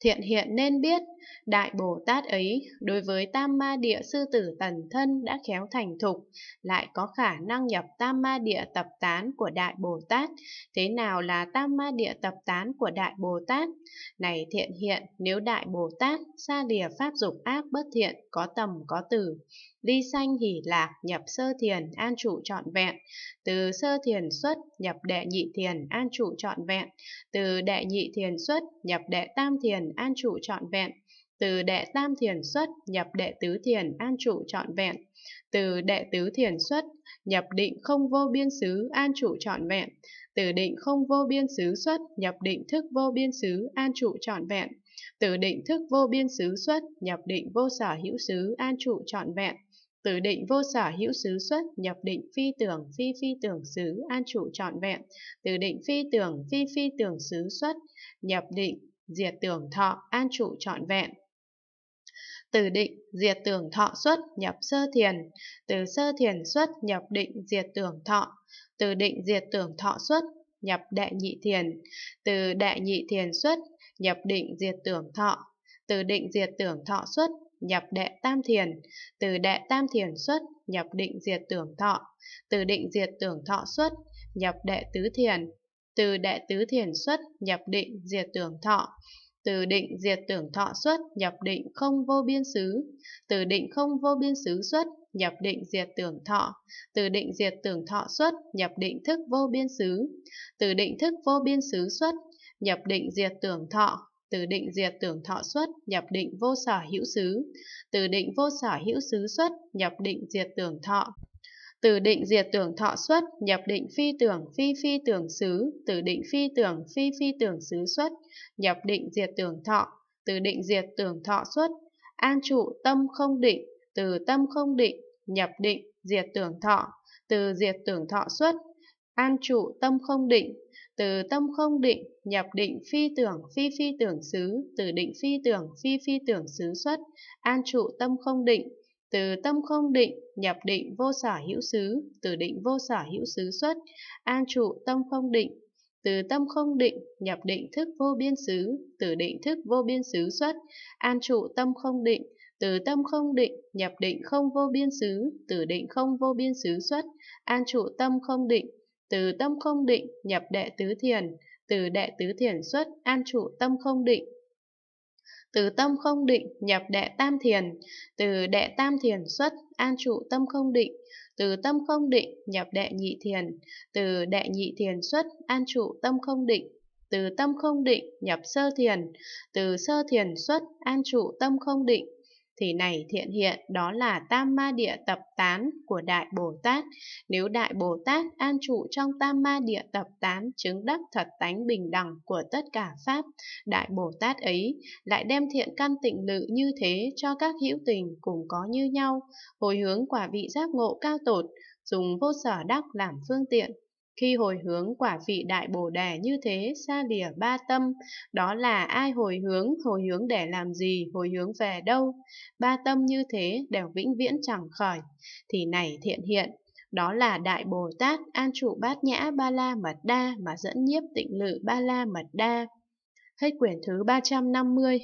thiện hiện nên biết, Đại Bồ Tát ấy đối với Tam Ma Địa Sư Tử Tần Thân đã khéo thành thục, lại có khả năng nhập Tam Ma Địa Tập Tán của Đại Bồ Tát. Thế nào là Tam Ma Địa Tập Tán của Đại Bồ Tát? Này thiện hiện, nếu Đại Bồ Tát xa lìa pháp dục ác bất thiện, có tầm có từ, ly sanh hỷ lạc nhập sơ thiền an trụ trọn vẹn, từ sơ thiền xuất nhập đệ nhị thiền an trụ trọn vẹn, từ đệ nhị thiền xuất nhập đệ tam thiền an trụ trọn vẹn, từ đệ tam thiền xuất nhập đệ tứ thiền an trụ trọn vẹn, từ đệ tứ thiền xuất nhập định không vô biên xứ an trụ trọn vẹn, từ định không vô biên xứ xuất nhập định thức vô biên xứ an trụ trọn vẹn, từ định thức vô biên xứ xuất nhập định vô sở hữu xứ an trụ trọn vẹn. Từ định vô sở hữu xứ xuất nhập định phi tưởng phi phi tưởng xứ an trụ trọn vẹn. Từ định phi tưởng phi phi tưởng xứ xuất nhập định diệt tưởng thọ, an trụ trọn vẹn. Từ định, diệt tưởng thọ xuất, nhập sơ thiền. Từ sơ thiền xuất, nhập định, diệt tưởng thọ. Từ định diệt tưởng thọ xuất, nhập đệ nhị thiền. Từ đệ nhị thiền xuất, nhập định diệt tưởng thọ. Từ định diệt tưởng thọ xuất, nhập đệ tam thiền. Từ đệ tam thiền xuất, nhập định diệt tưởng thọ. Từ định diệt tưởng thọ xuất, nhập đệ tứ thiền từ đệ tứ thiền xuất nhập định diệt tưởng thọ, từ định diệt tưởng thọ xuất nhập định không vô biên xứ, từ định không vô biên xứ xuất nhập định diệt tưởng thọ, từ định diệt tưởng thọ xuất nhập định thức vô biên xứ, từ định thức vô biên xứ xuất nhập định diệt tưởng thọ, từ định diệt tưởng thọ xuất nhập định vô sở hữu xứ, từ định vô sở hữu xứ xuất nhập định diệt tưởng thọ. Từ định diệt tưởng thọ xuất, nhập định phi tưởng, phi phi tưởng xứ, từ định phi tưởng, phi phi tưởng xứ xuất, nhập định diệt tưởng thọ, từ định diệt tưởng thọ xuất, an trụ tâm không định, từ tâm không định, nhập định diệt tưởng thọ, từ diệt tưởng thọ xuất, an trụ tâm không định, từ tâm không định, nhập định phi tưởng, phi phi tưởng xứ, từ định phi tưởng, phi phi tưởng xứ xuất, an trụ tâm không định, từ tâm không định, nhập định vô sở hữu xứ, từ định vô sở hữu xứ xuất, an trụ tâm không định, từ tâm không định, nhập định thức vô biên xứ, từ định thức vô biên xứ xuất, an trụ tâm không định, từ tâm không định, nhập định không vô biên xứ, từ định không vô biên xứ xuất, an trụ tâm không định, từ tâm không định, nhập đệ tứ thiền, từ đệ tứ thiền xuất, an trụ tâm không định, từ tâm không định nhập đệ tam thiền, từ đệ tam thiền xuất an trụ tâm không định, từ tâm không định nhập đệ nhị thiền, từ đệ nhị thiền xuất an trụ tâm không định, từ tâm không định nhập sơ thiền, từ sơ thiền xuất an trụ tâm không định, thì này thiện hiện đó là tam ma địa tập tán của Đại Bồ Tát. Nếu Đại Bồ Tát an trụ trong tam ma địa tập tán chứng đắc thật tánh bình đẳng của tất cả Pháp, Đại Bồ Tát ấy lại đem thiện căn tịnh lự như thế cho các hữu tình cùng có như nhau, hồi hướng quả vị giác ngộ cao tột, dùng vô sở đắc làm phương tiện khi hồi hướng quả vị đại bồ đề như thế, xa lìa ba tâm, đó là ai hồi hướng, hồi hướng để làm gì, hồi hướng về đâu. Ba tâm như thế đều vĩnh viễn chẳng khởi, thì này thiện hiện, đó là Đại Bồ Tát An Trụ Bát Nhã Ba La Mật Đa mà dẫn nhiếp tịnh lự Ba La Mật Đa. Hết quyển thứ 350